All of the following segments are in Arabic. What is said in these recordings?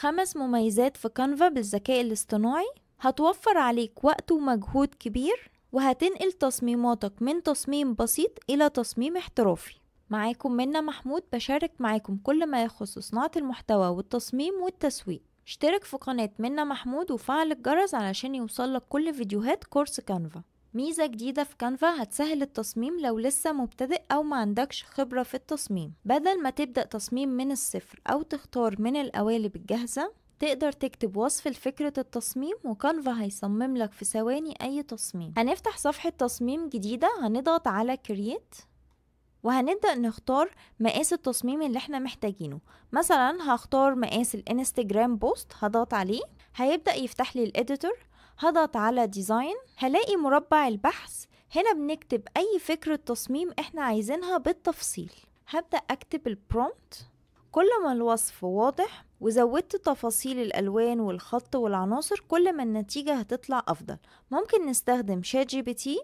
خمس مميزات في كانفا بالذكاء الاصطناعي هتوفر عليك وقت ومجهود كبير وهتنقل تصميماتك من تصميم بسيط إلى تصميم احترافي معاكم منا محمود بشارك معاكم كل ما يخص صناعة المحتوى والتصميم والتسويق اشترك في قناة منا محمود وفعل الجرس علشان يوصلك كل فيديوهات كورس كانفا ميزة جديدة في كانفا هتسهل التصميم لو لسه مبتدئ أو ما عندكش خبرة في التصميم بدل ما تبدأ تصميم من الصفر أو تختار من القوالب الجاهزة تقدر تكتب وصف لفكرة التصميم وكانفا هيصمم لك في ثواني أي تصميم هنفتح صفحة تصميم جديدة هنضغط على كرييت وهنبدأ نختار مقاس التصميم اللي احنا محتاجينه مثلا هختار مقاس الانستجرام بوست هضغط عليه هيبدأ يفتح لي الاديتور هضغط على ديزاين هلاقي مربع البحث هنا بنكتب اي فكرة تصميم احنا عايزينها بالتفصيل هبدأ اكتب البرومت كل ما الوصف واضح وزودت تفاصيل الالوان والخط والعناصر كل ما النتيجة هتطلع افضل ممكن نستخدم شات جي بي تي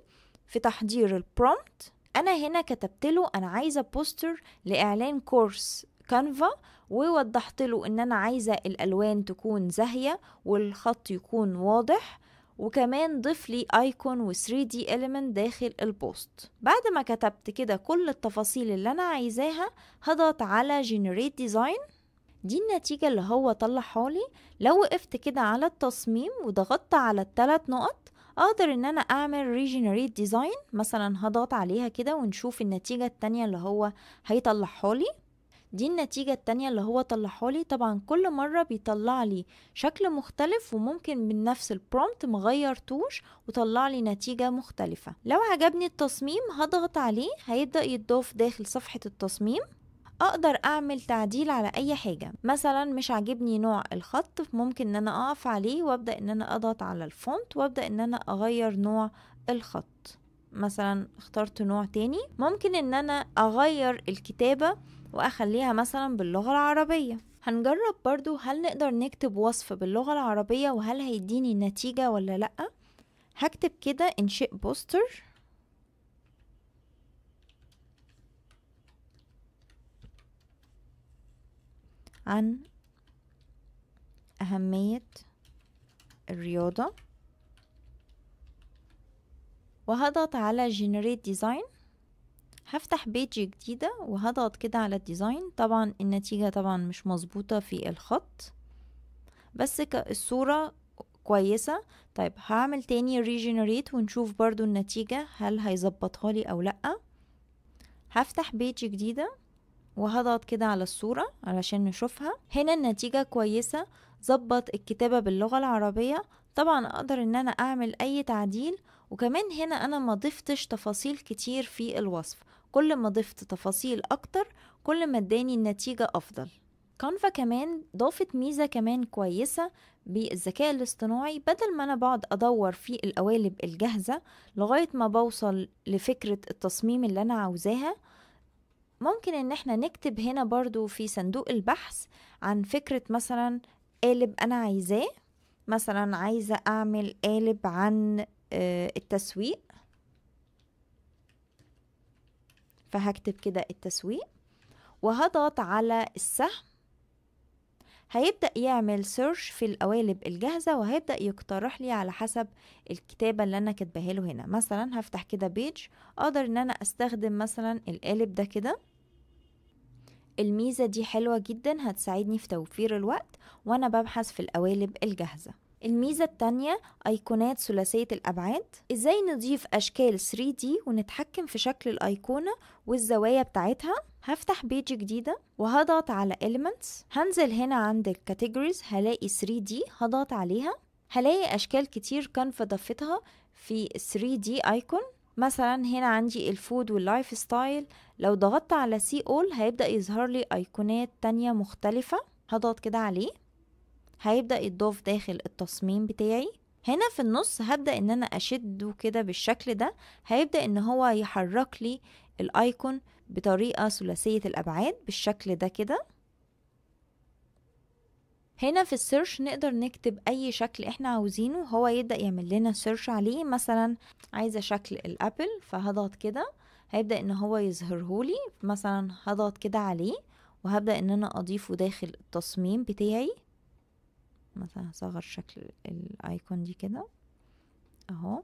في تحضير البرومت انا هنا كتبت له انا عايزة بوستر لاعلان كورس كانفا ووضحت له ان انا عايزه الالوان تكون زاهيه والخط يكون واضح وكمان ضيف لي ايكون و 3 دي element داخل البوست بعد ما كتبت كده كل التفاصيل اللي انا عايزاها هضغط على generate design دي النتيجة اللي هو طلع حولي لو وقفت كده على التصميم وضغطت على الثلاث نقط اقدر ان انا اعمل regenerate ديزاين مثلا هضغط عليها كده ونشوف النتيجة التانية اللي هو هيطلع حولي دي النتيجة التانية اللي هو طلعها لي طبعا كل مرة بيطلع لي شكل مختلف وممكن من نفس البرومت مغيرتوش وطلع لي نتيجة مختلفة لو عجبني التصميم هضغط عليه هيبدأ يتضاف داخل صفحة التصميم اقدر اعمل تعديل على اي حاجة مثلا مش عاجبني نوع الخط ممكن ان انا اقف عليه وابدأ ان انا اضغط على الفونت وابدأ ان انا اغير نوع الخط مثلا اخترت نوع تاني ممكن ان انا اغير الكتابة واخليها مثلا باللغة العربية هنجرب برضو هل نقدر نكتب وصف باللغة العربية وهل هيديني نتيجة ولا لأ هكتب كده انشاء بوستر عن أهمية الرياضة وهضغط على generate design هفتح بيج جديدة وهضغط كده على الديزاين طبعا النتيجة طبعا مش مظبوطة في الخط بس الصورة كويسة طيب هعمل تاني regenerate ونشوف برضو النتيجة هل هيظبطها لي او لأ هفتح بيج جديدة وهضغط كده على الصورة علشان نشوفها هنا النتيجة كويسة ظبط الكتابة باللغة العربية طبعا اقدر ان انا اعمل اي تعديل وكمان هنا انا ما ضفتش تفاصيل كتير في الوصف كل ما ضفت تفاصيل اكتر كل ما اداني النتيجة افضل كانفا كمان ضافت ميزة كمان كويسة بالذكاء الاصطناعي بدل ما أنا بقعد أدور في القوالب الجاهزة لغاية ما بوصل لفكرة التصميم اللي أنا عاوزاها ممكن إن احنا نكتب هنا برضو في صندوق البحث عن فكرة مثلا قالب أنا عايزاه مثلا عايزة أعمل قالب عن آه، التسويق فهكتب كده التسويق وهضغط على السهم هيبدأ يعمل سيرش في القوالب الجاهزة وهيبدأ يقترح لي على حسب الكتابة اللي أنا كتبها له هنا مثلا هفتح كده بيج أقدر إن أنا أستخدم مثلا القالب ده كده الميزة دي حلوة جدا هتساعدني في توفير الوقت وأنا ببحث في القوالب الجاهزة الميزة التانية أيقونات ثلاثية الأبعاد إزاي نضيف أشكال 3D ونتحكم في شكل الأيقونة والزوايا بتاعتها هفتح بيج جديدة وهضغط على Elements هنزل هنا عند الكاتيجوريز هلاقي 3D هضغط عليها هلاقي أشكال كتير كان في ضفتها في 3D أيكون مثلا هنا عندي الفود واللايف ستايل لو ضغطت على سي اول هيبدأ يظهر لي ايقونات تانية مختلفة هضغط كده عليه هيبدأ يتضاف داخل التصميم بتاعي هنا في النص هبدأ ان انا اشده كده بالشكل ده هيبدأ ان هو يحرك لي الايكون بطريقة ثلاثية الابعاد بالشكل ده كده هنا في السيرش نقدر نكتب اي شكل احنا عاوزينه هو يبدا يعمل لنا سيرش عليه مثلا عايزه شكل الابل فهضغط كده هيبدا ان هو يظهرهولي مثلا هضغط كده عليه وهبدا ان انا اضيفه داخل التصميم بتاعي مثلا هصغر شكل الايكون دي كده اهو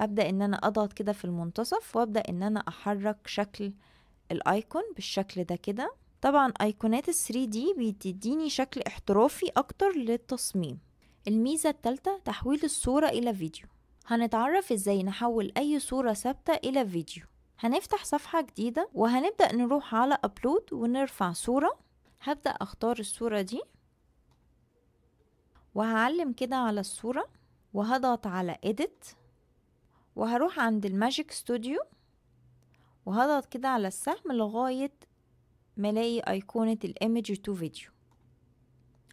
ابدا ان انا اضغط كده في المنتصف وابدا ان انا احرك شكل الايكون بالشكل ده كده طبعا ايقونات ال 3 دي بتديني شكل احترافي اكتر للتصميم الميزة التالتة تحويل الصورة الى فيديو هنتعرف ازاي نحول اي صورة ثابتة الى فيديو هنفتح صفحة جديدة وهنبدأ نروح على أبلود ونرفع صورة هبدأ أختار الصورة دي وهعلم كده على الصورة وهضغط على Edit وهروح عند الماجيك ستوديو وهضغط كده على السهم لغاية ما الاقي ايقونة الايمج تو فيديو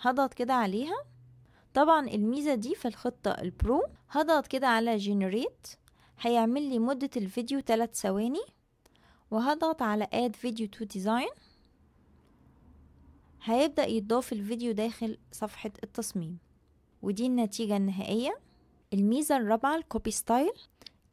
هضغط كده عليها طبعا الميزة دي في الخطة البرو هضغط كده على generate هيعمل لي مدة الفيديو 3 ثواني وهضغط على add video to design هيبدأ يتضاف الفيديو داخل صفحة التصميم ودي النتيجة النهائية الميزة الرابعة الكوبي ستايل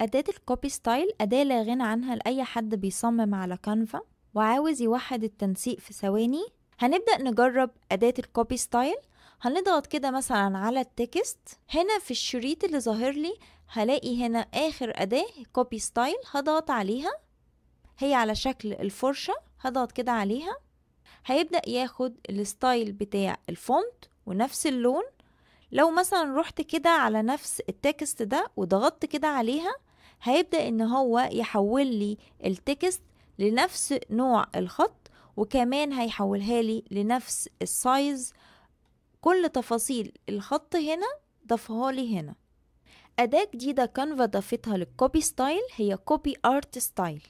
أداة الكوبي ستايل أداة لا غنى عنها لأي حد بيصمم على كانفا وعاوز يوحد التنسيق في ثواني هنبدأ نجرب أداة الكوبي ستايل هنضغط كده مثلا على التكست هنا في الشريط اللي ظاهر لي هلاقي هنا آخر أداة كوبي ستايل هضغط عليها هي على شكل الفرشة هضغط كده عليها هيبدأ ياخد الستايل بتاع الفونت ونفس اللون لو مثلا رحت كده على نفس التكست ده وضغطت كده عليها هيبدأ ان هو يحول لي التكست لنفس نوع الخط وكمان هيحولها لي لنفس السايز كل تفاصيل الخط هنا ضفها لي هنا أداة جديدة كانفا ضافتها للكوبي ستايل هي كوبي ارت ستايل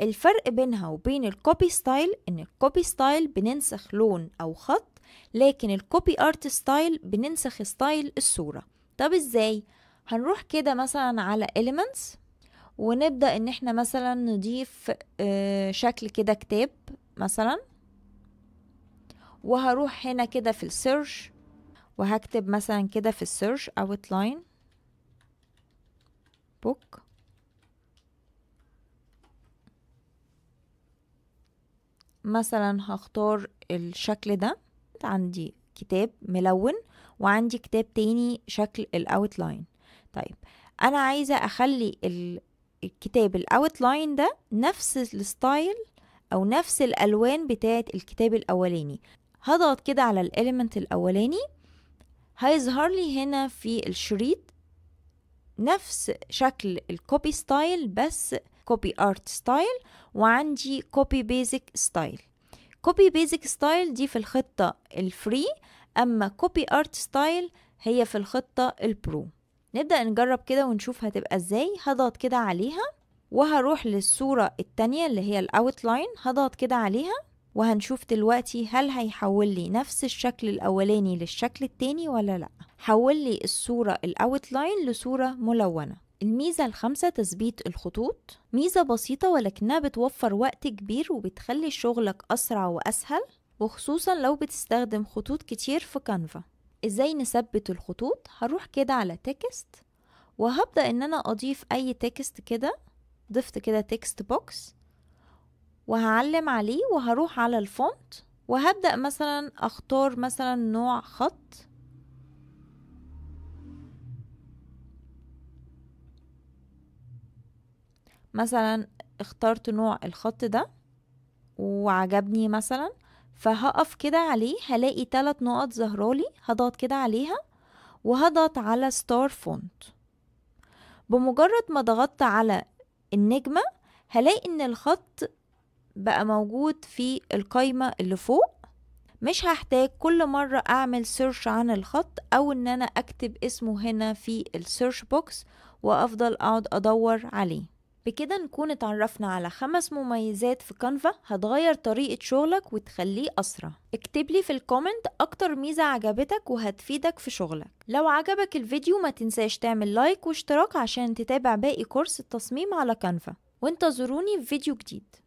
الفرق بينها وبين الكوبي ستايل ان الكوبي ستايل بننسخ لون او خط لكن الكوبي ارت ستايل بننسخ ستايل الصورة طب ازاي؟ هنروح كده مثلا على elements ونبدأ ان احنا مثلا نضيف آه، شكل كده كتاب مثلا وهروح هنا كده في السيرش وهكتب مثلا كده في السيرش لاين بوك مثلا هختار الشكل ده عندي كتاب ملون وعندي كتاب تاني شكل الاوتلاين طيب انا عايزه اخلي الكتاب الاوتلاين ده نفس الستايل او نفس الالوان بتاعه الكتاب الاولاني هضغط كده على الاليمنت الاولاني هيظهر لي هنا في الشريط نفس شكل الكوبي ستايل بس كوبي ارت ستايل وعندي كوبي بيزك ستايل كوبي بيزك ستايل دي في الخطة الفري أما كوبي ارت ستايل هي في الخطة البرو نبدأ نجرب كده ونشوف هتبقى ازاي هضغط كده عليها وهروح للصورة التانية اللي هي الاوتلاين هضغط كده عليها وهنشوف دلوقتي هل هيحول لي نفس الشكل الاولاني للشكل التاني ولا لا حول لي الصورة الاوتلاين لصورة ملونة الميزة الخامسة تثبيت الخطوط ميزة بسيطة ولكنها بتوفر وقت كبير وبتخلي شغلك أسرع وأسهل وخصوصا لو بتستخدم خطوط كتير في كانفا ازاي نثبت الخطوط هروح كده على تكست وهبدأ ان انا اضيف اي تكست كده ضفت كده تكست بوكس وهعلم عليه وهروح على الفونت وهبدأ مثلا اختار مثلا نوع خط مثلا اخترت نوع الخط ده وعجبني مثلا فهقف كده عليه هلاقي تلات نقط ظهرالي هضغط كده عليها وهضغط على ستار فونت بمجرد ما ضغطت على النجمة هلاقي ان الخط بقى موجود في القايمة اللي فوق مش هحتاج كل مرة اعمل سيرش عن الخط او ان انا اكتب اسمه هنا في السيرش بوكس وافضل اقعد ادور عليه بكده نكون اتعرفنا على خمس مميزات في كانفا هتغير طريقة شغلك وتخليه أسرع اكتب لي في الكومنت أكتر ميزة عجبتك وهتفيدك في شغلك لو عجبك الفيديو ما تنساش تعمل لايك واشتراك عشان تتابع باقي كورس التصميم على كانفا وانتظروني في فيديو جديد